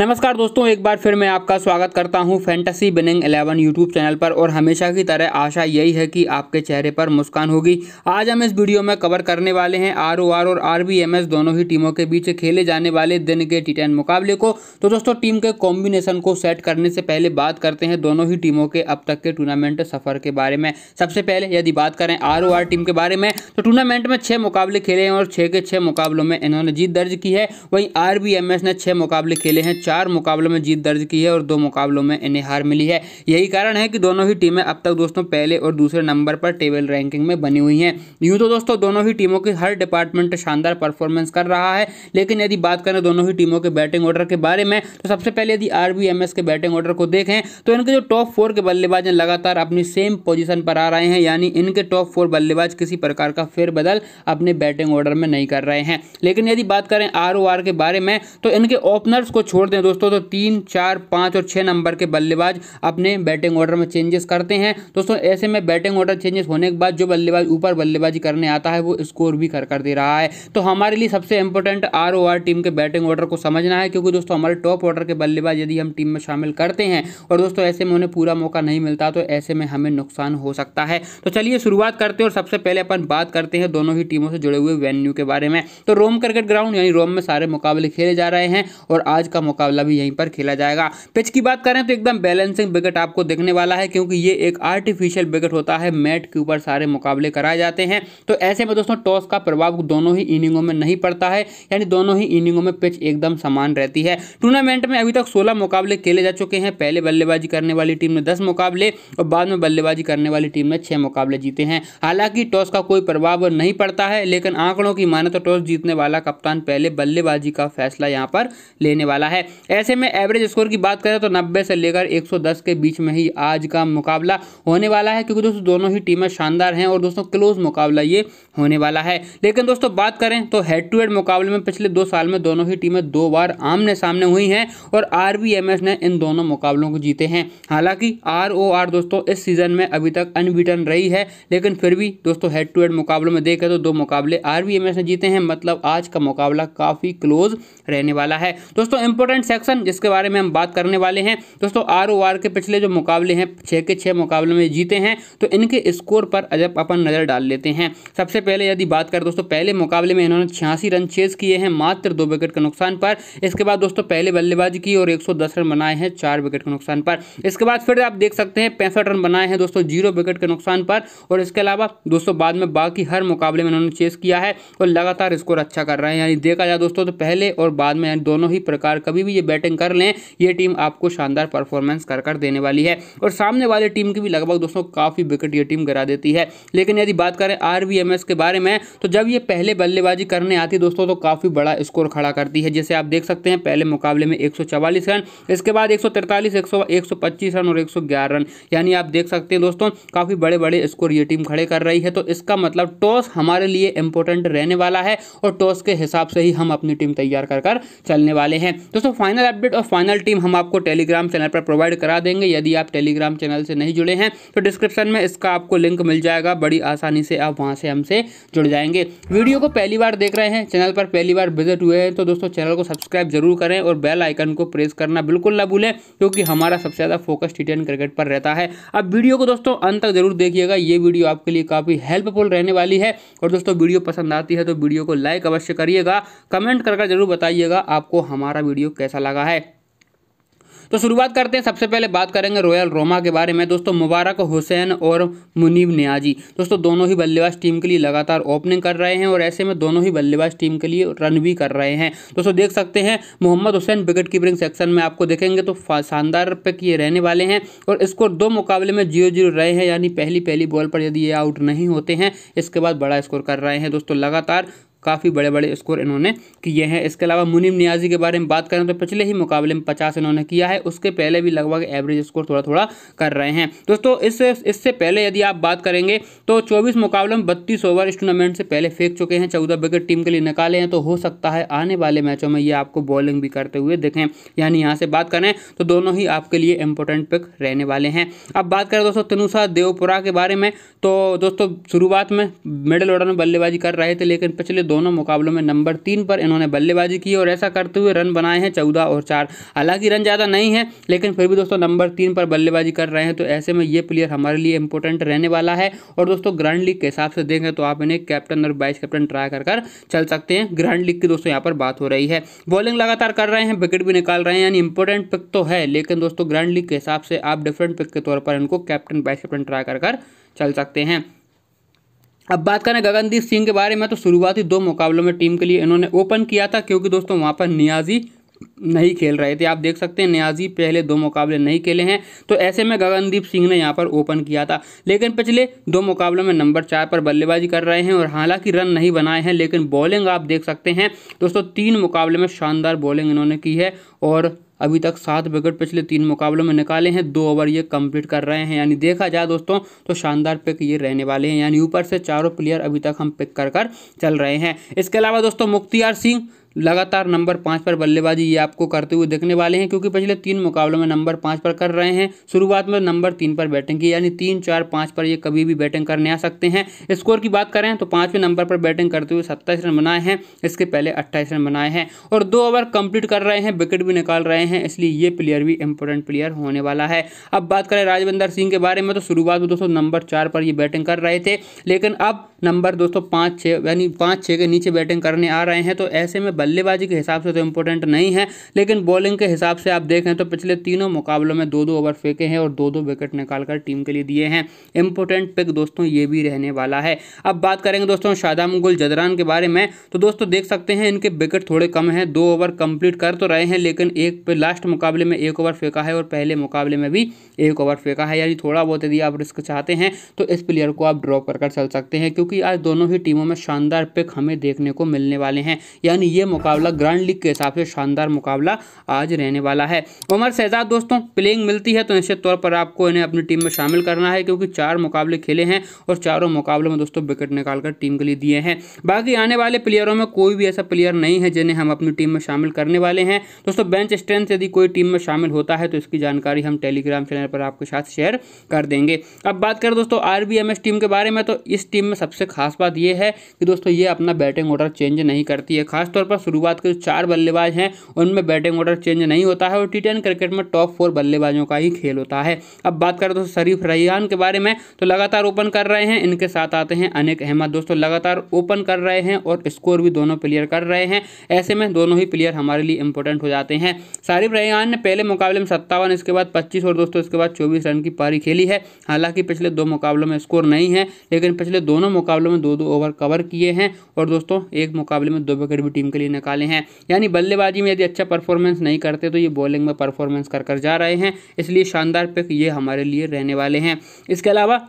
नमस्कार दोस्तों एक बार फिर मैं आपका स्वागत करता हूं फैंटेसी बिनिंग 11 यूट्यूब चैनल पर और हमेशा की तरह आशा यही है कि आपके चेहरे पर मुस्कान होगी आज हम इस वीडियो में कवर करने वाले हैं आर और आर दोनों ही टीमों के बीच खेले जाने वाले दिन के टी मुकाबले को तो दोस्तों टीम के कॉम्बिनेशन को सेट करने से पहले बात करते हैं दोनों ही टीमों के अब तक के टूर्नामेंट सफ़र के बारे में सबसे पहले यदि बात करें आर टीम के बारे में तो टूर्नामेंट में छः मुकाबले खेले हैं और छः के छः मुकाबलों में इन्होंने जीत दर्ज की है वहीं आर ने छः मुकाबले खेले हैं चार मुकाबलों में जीत दर्ज की है और दो मुकाबलों में इन्हें हार मिली है यही कारण है कि दोनों ही टीमें अब तक दोस्तों पहले और दूसरे नंबर पर टेबल रैंकिंग में बनी हुई हैं यूँ तो दोस्तों दोनों ही टीमों की हर डिपार्टमेंट शानदार परफॉर्मेंस कर रहा है लेकिन यदि बात करें दोनों ही टीमों के बैटिंग ऑर्डर के बारे में तो सबसे पहले यदि आर के बैटिंग ऑर्डर को देखें तो इनके जो टॉप फोर के बल्लेबाज हैं लगातार अपनी सेम पोजिशन पर आ रहे हैं यानी इनके टॉप फोर बल्लेबाज किसी प्रकार का फेरबदल अपने बैटिंग ऑर्डर में नहीं कर रहे हैं लेकिन यदि बात करें आर के बारे में तो इनके ओपनर्स को छोड़ हैं दोस्तों तो तीन चार पाँच और छः नंबर के बल्लेबाज अपने बैटिंग ऑर्डर में चेंजेस करते हैं दोस्तों ऐसे में बैटिंग ऑर्डर चेंजेस होने के बाद जो बल्लेबाज ऊपर बल्लेबाजी करने आता है वो स्कोर भी कर कर दे रहा है तो हमारे लिए सबसे इंपॉर्टेंट आर टीम के बैटिंग ऑर्डर को समझना है क्योंकि दोस्तों हमारे टॉप ऑर्डर के बल्लेबाज यदि हम टीम में शामिल करते हैं और दोस्तों ऐसे में उन्हें पूरा मौका नहीं मिलता तो ऐसे में हमें नुकसान हो सकता है तो चलिए शुरुआत करते हैं और सबसे पहले अपन बात करते हैं दोनों ही टीमों से जुड़े हुए वेन्यू के बारे में तो रोम क्रिकेट ग्राउंड यानी रोम में सारे मुकाबले खेले जा रहे हैं और आज का मुकाबला भी यहीं पर खेला जाएगा पिच की बात करें तो एकदम बैलेंसिंग विकेट आपको देखने वाला है क्योंकि ये एक आर्टिफिशियल विकेट होता है मैट के ऊपर सारे मुकाबले कराए जाते हैं तो ऐसे में दोस्तों टॉस का प्रभाव दोनों ही इनिंगों में नहीं पड़ता है यानी दोनों ही इनिंगों में पिच एकदम समान रहती है टूर्नामेंट में अभी तक सोलह मुकाबले खेले जा चुके हैं पहले बल्लेबाजी करने वाली टीम ने दस मुकाबले और बाद में बल्लेबाजी करने वाली टीम ने छह मुकाबले जीते हैं हालांकि टॉस का कोई प्रभाव नहीं पड़ता है लेकिन आंकड़ों की माने तो टॉस जीतने वाला कप्तान पहले बल्लेबाजी का फैसला यहाँ पर लेने वाला है ऐसे में एवरेज स्कोर की बात करें तो नब्बे से लेकर एक के बीच में ही आज का मुकाबला होने वाला है क्योंकि दोस्तों दोनों ही टीमें शानदार हैं और दोस्तों क्लोज मुकाबला ये होने वाला है लेकिन दोस्तों बात करें तो हेड टू हेड मुकाबले में पिछले दो साल में दोनों ही टीमें दो बार आमने सामने हुई हैं और आर ने इन दोनों मुकाबलों को जीते हैं हालांकि आर दोस्तों इस सीजन में अभी तक अनबीटन रही है लेकिन फिर भी दोस्तों हेड टू हेड मुकाबलों में देखें तो दो मुकाबले आर ने जीते हैं मतलब आज का मुकाबला काफ़ी क्लोज रहने वाला है दोस्तों इंपोर्टेंट सेकेंड सेक्शन जिसके बारे में हम बात करने वाले हैं दोस्तों आर ओ आर के पिछले जो मुकाबले हैं छः के छः मुकाबले में जीते हैं तो इनके स्कोर पर अजब अपन नज़र डाल लेते हैं सबसे पहले यदि बात करें दोस्तों पहले मुकाबले में इन्होंने छियासी रन चेज किए हैं मात्र दो विकेट के नुकसान पर इसके बाद दोस्तों पहले बल्लेबाजी की और 110 रन बनाए हैं चार विकेट के नुकसान पर इसके बाद फिर आप देख सकते हैं पैंसठ रन बनाए हैं दोस्तों जीरो विकेट के नुकसान पर और इसके अलावा दोस्तों बाद में बाकी हर मुकाबले में इन्होंने चेस किया है और लगातार स्कोर अच्छा कर रहे हैं यानी देखा जाए दोस्तों तो पहले और बाद में दोनों ही प्रकार कभी भी ये बैटिंग कर लें ये टीम आपको शानदार परफॉर्मेंस कर कर देने वाली है और सामने वाली टीम की भी लगभग दोस्तों काफ़ी विकेट ये टीम गिरा देती है लेकिन यदि बात करें आर के बारे में तो जब ये पहले बल्लेबाजी करने आती है दोस्तों तो काफ़ी बड़ा स्कोर खड़ा करती है जैसे आप देख सकते हैं पहले मुकाबले में एक रन इसके बाद एक सौ रन और एक रन यानी आप देख सकते हैं दोस्तों काफ़ी बड़े बड़े स्कोर ये टीम खड़े कर रही है तो इसका मतलब टॉस हमारे लिए इंपॉर्टेंट रहने वाला है और टॉस के हिसाब से ही हम अपनी टीम तैयार कर कर चलने वाले हैं दोस्तों फाइनल अपडेट और फाइनल टीम हम आपको टेलीग्राम चैनल पर प्रोवाइड करा देंगे यदि आप टेलीग्राम चैनल से नहीं जुड़े हैं तो डिस्क्रिप्शन में इसका आपको लिंक मिल जाएगा बड़ी आसानी से आप वहाँ से हमसे जुड़ जाएंगे वीडियो को पहली बार देख रहे हैं चैनल पर पहली बार विजिट हुए हैं तो दोस्तों चैनल को सब्सक्राइब जरूर करें और बेल आइकन को प्रेस करना बिल्कुल ना भूलें क्योंकि हमारा सबसे ज़्यादा फोकस टी क्रिकेट पर रहता है अब वीडियो को दोस्तों अंत तक जरूर देखिएगा ये वीडियो आपके लिए काफ़ी हेल्पफुल रहने वाली है और दोस्तों वीडियो पसंद आती है तो वीडियो को लाइक अवश्य करिएगा कमेंट कर जरूर बताइएगा आपको हमारा वीडियो कैसे जैसा लगा है तो शुरुआत करते हैं सबसे पहले बात करेंगे रॉयल रोमा के बारे में दोस्तों मुबारक हुसैन और मुनीब न्याजी दोस्तों दोनों ही बल्लेबाज टीम के लिए लगातार ओपनिंग कर रहे हैं और ऐसे में दोनों ही बल्लेबाज टीम के लिए रन भी कर रहे हैं दोस्तों देख सकते हैं Mohammad Hussain wicket keeping section में आपको देखेंगे तो शानदार पिक ये रहने वाले हैं और स्कोर दो मुकाबले में जीरो जीरो रहे हैं यानी पहली पहली बॉल पर यदि ये आउट नहीं होते हैं इसके बाद बड़ा स्कोर कर रहे हैं दोस्तों लगातार काफ़ी बड़े बड़े स्कोर इन्होंने किए हैं इसके अलावा मुनीम नियाजी के बारे में बात करें तो पिछले ही मुकाबले में पचास इन्होंने किया है उसके पहले भी लगभग एवरेज स्कोर थोड़ा थोड़ा कर रहे हैं दोस्तों इससे इससे पहले यदि आप बात करेंगे तो चौबीस मुकाबले में बत्तीस ओवर इस टूर्नामेंट से पहले फेंक चुके हैं चौदह विकेट टीम के लिए निकाले हैं तो हो सकता है आने वाले मैचों में ये आपको बॉलिंग भी करते हुए दिखें यानी यहाँ से बात करें तो दोनों ही आपके लिए इंपॉर्टेंट पिक रहने वाले हैं अब बात करें दोस्तों तनुषा देवपुरा के बारे में तो दोस्तों शुरुआत में मिडल ऑर्डर में बल्लेबाजी कर रहे थे लेकिन पिछले दोनों मुकाबलों में नंबर तीन पर इन्होंने बल्लेबाजी की और ऐसा करते हुए रन बनाए हैं चौदह और चार हालांकि रन ज़्यादा नहीं है लेकिन फिर भी दोस्तों नंबर तीन पर बल्लेबाजी कर रहे हैं तो ऐसे में ये प्लेयर हमारे लिए इंपॉर्टेंट रहने वाला है और दोस्तों ग्रांड लीग के हिसाब से देखें तो आप इन्हें कैप्टन और वाइस कैप्टन ट्राई कर कर चल सकते हैं ग्रांड लीग की दोस्तों यहाँ पर बात हो रही है बॉलिंग लगातार कर रहे हैं विकेट भी निकाल रहे हैं यानी इंपॉर्टेंट पिक तो है लेकिन दोस्तों ग्रांड लीग के हिसाब से आप डिफरेंट पिक के तौर पर इनको कैप्टन वाइस कैप्टन ट्राई कर कर चल सकते हैं अब बात करें गगनदीप सिंह के बारे में तो शुरुआती दो मुकाबलों में टीम के लिए इन्होंने ओपन किया था क्योंकि दोस्तों वहाँ पर नियाजी नहीं खेल रहे थे आप देख सकते हैं नियाजी पहले दो मुकाबले नहीं खेले हैं तो ऐसे में गगनदीप सिंह ने यहाँ पर ओपन किया था लेकिन पिछले दो मुकाबलों में नंबर चार पर बल्लेबाजी कर रहे हैं और हालांकि रन नहीं बनाए हैं लेकिन बॉलिंग आप देख सकते हैं दोस्तों तीन मुकाबले में शानदार बॉलिंग इन्होंने की है और अभी तक सात विकेट पिछले तीन मुकाबलों में निकाले हैं दो ओवर ये कंप्लीट कर रहे हैं यानी देखा जाए दोस्तों तो शानदार पिक ये रहने वाले हैं यानी ऊपर से चारों प्लेयर अभी तक हम पिक कर कर चल रहे हैं इसके अलावा दोस्तों मुख्तियार सिंह लगातार नंबर पाँच पर बल्लेबाजी ये आपको करते हुए देखने वाले हैं क्योंकि पिछले तीन मुकाबलों में नंबर पाँच पर कर रहे हैं शुरुआत में नंबर तीन पर बैटिंग की यानी तीन चार पाँच पर ये कभी भी बैटिंग करने आ सकते हैं स्कोर की बात करें तो पाँचवें नंबर पर बैटिंग करते हुए सत्ताईस रन बनाए हैं इसके पहले अट्ठाईस रन बनाए हैं और दो ओवर कंप्लीट कर रहे हैं विकेट भी निकाल रहे हैं इसलिए ये प्लेयर भी इंपॉर्टेंट प्लेयर होने वाला है अब बात करें राजविंदर सिंह के बारे में तो शुरुआत में दोस्तों नंबर चार पर ये बैटिंग कर रहे थे लेकिन अब नंबर दोस्तों पाँच छः यानी पाँच छः के नीचे बैटिंग करने आ रहे हैं तो ऐसे में बल्लेबाजी के हिसाब से तो इम्पोर्टेंट नहीं है लेकिन बॉलिंग के हिसाब से आप देखें तो पिछले तीनों मुकाबलों में दो दो ओवर फेंके हैं और दो दो विकेट निकालकर टीम के लिए दिए हैं इंपॉर्टेंट पिक दोस्तों ये भी रहने वाला है अब बात करेंगे दोस्तों शादाम गुल जदरान के बारे में तो दोस्तों देख सकते हैं इनके विकेट थोड़े कम हैं दो ओवर कंप्लीट कर तो रहे हैं लेकिन एक पे लास्ट मुकाबले में एक ओवर फेंका है और पहले मुकाबले में भी एक ओवर फेंका है यानी थोड़ा बहुत यदि आप रिस्क चाहते हैं तो इस प्लेयर को आप ड्रॉप कर चल सकते हैं क्योंकि आज दोनों ही टीमों में शानदार पिक हमें देखने को मिलने वाले हैं यानी ये मुकाबला ग्रांड लीग के हिसाब से शानदार मुकाबला आज रहने वाला है उमर शहजाद दोस्तों प्लेइंग मिलती है तो निश्चित तौर पर आपको इन्हें अपनी टीम में शामिल करना है क्योंकि चार मुकाबले खेले हैं और चारों मुकाबलों में दोस्तों विकेट निकालकर टीम के लिए दिए हैं बाकी आने वाले प्लेयरों में कोई भी ऐसा प्लेयर नहीं है जिन्हें हम अपनी टीम में शामिल करने वाले हैं दोस्तों बेंच स्ट्रेंथ यदि कोई टीम में शामिल होता है तो इसकी जानकारी हम टेलीग्राम चैनल पर आपके साथ शेयर कर देंगे अब बात करें दोस्तों आरबीएमएस टीम के बारे में तो इस टीम में सबसे खास बात यह है कि दोस्तों ये अपना बैटिंग ऑर्डर चेंज नहीं करती है खासतौर पर शुरुआत के जो चार बल्लेबाज हैं उनमें बैटिंग ऑर्डर चेंज नहीं होता है और टी क्रिकेट में टॉप फोर बल्लेबाजों का ही खेल होता है अब बात करें दोस्तों शरीफ रैयान के बारे में तो लगातार ओपन कर रहे हैं इनके साथ आते हैं अनेक अहमद दोस्तों लगातार ओपन कर रहे हैं और स्कोर भी दोनों प्लेयर कर रहे हैं ऐसे में दोनों ही प्लेयर हमारे लिए इंपॉर्टेंट हो जाते हैं सारिफ रैयान ने पहले मुकाबले में सत्तावन इसके बाद पच्चीस और दोस्तों इसके बाद चौबीस रन की पारी खेली है हालांकि पिछले दो मुकाबलों में स्कोर नहीं है लेकिन पिछले दोनों मुकाबलों में दो दो ओवर कवर किए हैं और दोस्तों एक मुकाबले में दो विकेट भी टीम के लिए लिए निकाले हैं यानी बल्लेबाजी में यदि अच्छा परफॉर्मेंस नहीं करते तो ये बॉलिंग में परफॉर्मेंस कर कर जा रहे हैं इसलिए शानदार पिक ये हमारे लिए रहने वाले हैं इसके अलावा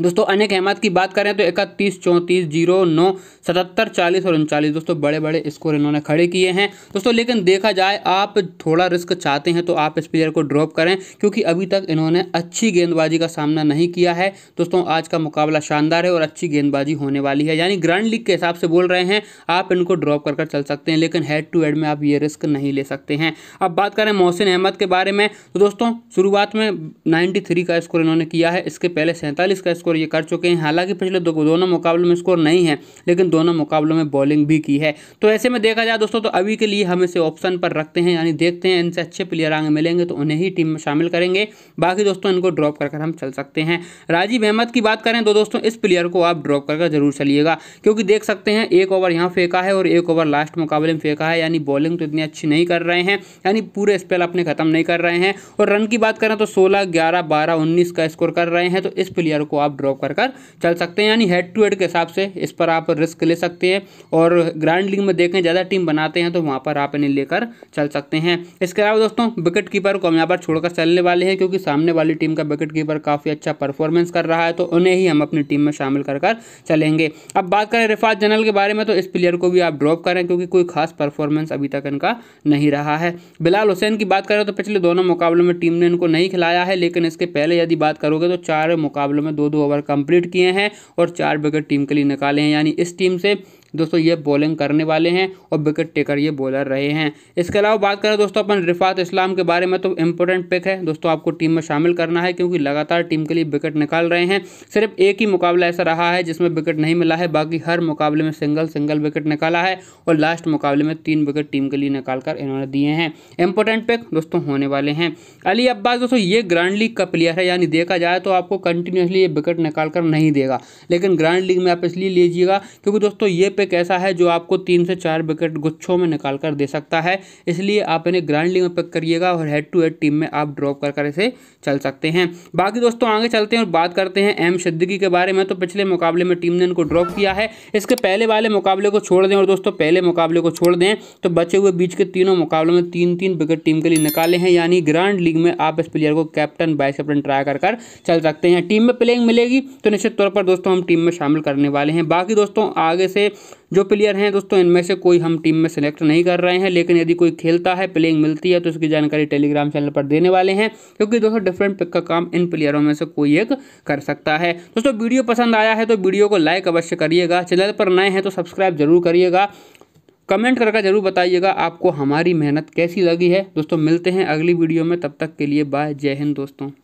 दोस्तों अनेक अहमद की बात करें तो इकतीस चौंतीस जीरो नौ सतहत्तर चालीस और उनचालीस दोस्तों बड़े बड़े स्कोर इन्होंने खड़े किए हैं दोस्तों लेकिन देखा जाए आप थोड़ा रिस्क चाहते हैं तो आप इस प्लेयर को ड्रॉप करें क्योंकि अभी तक इन्होंने अच्छी गेंदबाजी का सामना नहीं किया है दोस्तों आज का मुकाबला शानदार है और अच्छी गेंदबाजी होने वाली है यानी ग्रांड लीग के हिसाब से बोल रहे हैं आप इनको ड्रॉप कर चल सकते हैं लेकिन हेड टू हेड में आप ये रिस्क नहीं ले सकते हैं अब बात करें मोहसिन अहमद के बारे में तो दोस्तों शुरुआत में नाइन्टी का स्कोर इन्होंने किया है इसके पहले सैंतालीस का स्कोर ये कर चुके हैं हालांकि पिछले दो, दोनों मुकाबलों में स्कोर नहीं है लेकिन दोनों मुकाबलों में बॉलिंग भी की है तो ऐसे में देखा जाए दोस्तों तो अभी के लिए हम इसे ऑप्शन पर रखते हैं यानी देखते हैं इनसे अच्छे प्लेयर आगे मिलेंगे तो उन्हें ही टीम में शामिल करेंगे बाकी दोस्तों इनको ड्रॉप कर हम चल सकते हैं राजीव अहमद की बात करें तो दोस्तों इस प्लेयर को आप ड्रॉप कर जरूर चलिएगा क्योंकि देख सकते हैं एक ओवर यहाँ फेंका है और एक ओवर लास्ट मुकाबले में फेंका है यानी बॉलिंग तो इतनी अच्छी नहीं कर रहे हैं यानी पूरे स्पेल अपने खत्म नहीं कर रहे हैं और रन की बात करें तो सोलह ग्यारह बारह उन्नीस का स्कोर कर रहे हैं तो इस प्लेयर को आप आप ड्रॉप कर कर चल सकते हैं यानी हेड टू हेड के हिसाब से इस पर आप रिस्क ले सकते हैं और ग्रैंड लीग में देखें ज़्यादा टीम बनाते हैं तो वहाँ पर आप इन्हें लेकर चल सकते हैं इसके अलावा दोस्तों विकेट कीपर को हम यहाँ पर छोड़कर चलने वाले हैं क्योंकि सामने वाली टीम का विकेट कीपर काफ़ी अच्छा परफॉर्मेंस कर रहा है तो उन्हें ही हम अपनी टीम में शामिल कर कर चलेंगे अब बात करें रिफात जनरल के बारे में तो इस प्लेयर को भी आप ड्रॉप करें क्योंकि कोई खास परफॉर्मेंस अभी तक इनका नहीं रहा है बिलाल हुसैन की बात करें तो पिछले दोनों मुकाबलों में टीम ने इनको नहीं खिलाया है लेकिन इसके पहले यदि बात करोगे तो चार मुकाबलों में दो दो ओवर कंप्लीट किए हैं और चार विकेट टीम के लिए निकाले हैं यानी इस टीम से दोस्तों ये बॉलिंग करने वाले हैं और विकेट टेकर ये बॉलर रहे हैं इसके अलावा बात करें दोस्तों अपन रिफात इस्लाम के बारे में तो इंपॉर्टेंट पिक है दोस्तों आपको टीम में शामिल करना है क्योंकि लगातार टीम के लिए विकेट निकाल रहे हैं सिर्फ एक ही मुकाबला ऐसा रहा है जिसमें विकेट नहीं मिला है बाकी हर मुकाबले में सिंगल सिंगल विकेट निकाला है और लास्ट मुकाबले में तीन विकेट टीम के लिए निकाल कर इन्होंने दिए हैं इंपॉर्टेंट पिक दोस्तों होने वाले हैं अली अब्बास दोस्तों ये ग्रांड लीग का प्लेयर है यानी देखा जाए तो आपको कंटिन्यूसली ये विकेट निकाल कर नहीं देगा लेकिन ग्रांड लीग में आप इसलिए लीजिएगा क्योंकि दोस्तों ये एक ऐसा है जो आपको तीन से चार विकेट गुच्छों में निकाल कर दे सकता है इसलिए आप इन्हें ग्रैंड लीग में पिक करिएगा और हेड टू हेड टीम में आप ड्रॉप कर कर इसे चल सकते हैं बाकी दोस्तों आगे चलते हैं और बात करते हैं एम सिद्दीकी के बारे में तो पिछले मुकाबले में टीम ने इनको ड्रॉप किया है इसके पहले वाले मुकाबले को छोड़ दें और दोस्तों पहले मुकाबले को छोड़ दें तो बचे हुए बीच के तीनों मुकाबलों में तीन तीन विकेट टीम के लिए निकाले हैं यानी ग्रैंड लीग में आप इस प्लेयर को कैप्टन वाइस कैप्टन ट्राई कर कर चल सकते हैं टीम में प्लेइंग मिलेगी तो निश्चित तौर पर दोस्तों हम टीम में शामिल करने वाले हैं बाकी दोस्तों आगे से जो प्लेयर हैं दोस्तों इनमें से कोई हम टीम में सेलेक्ट नहीं कर रहे हैं लेकिन यदि कोई खेलता है प्लेइंग मिलती है तो उसकी जानकारी टेलीग्राम चैनल पर देने वाले हैं क्योंकि दोस्तों डिफरेंट पिक का काम इन प्लेयरों में से कोई एक कर सकता है दोस्तों वीडियो पसंद आया है तो वीडियो को लाइक अवश्य करिएगा चैनल पर नए हैं तो सब्सक्राइब जरूर करिएगा कमेंट करके जरूर बताइएगा आपको हमारी मेहनत कैसी लगी है दोस्तों मिलते हैं अगली वीडियो में तब तक के लिए बाय जय हिंद दोस्तों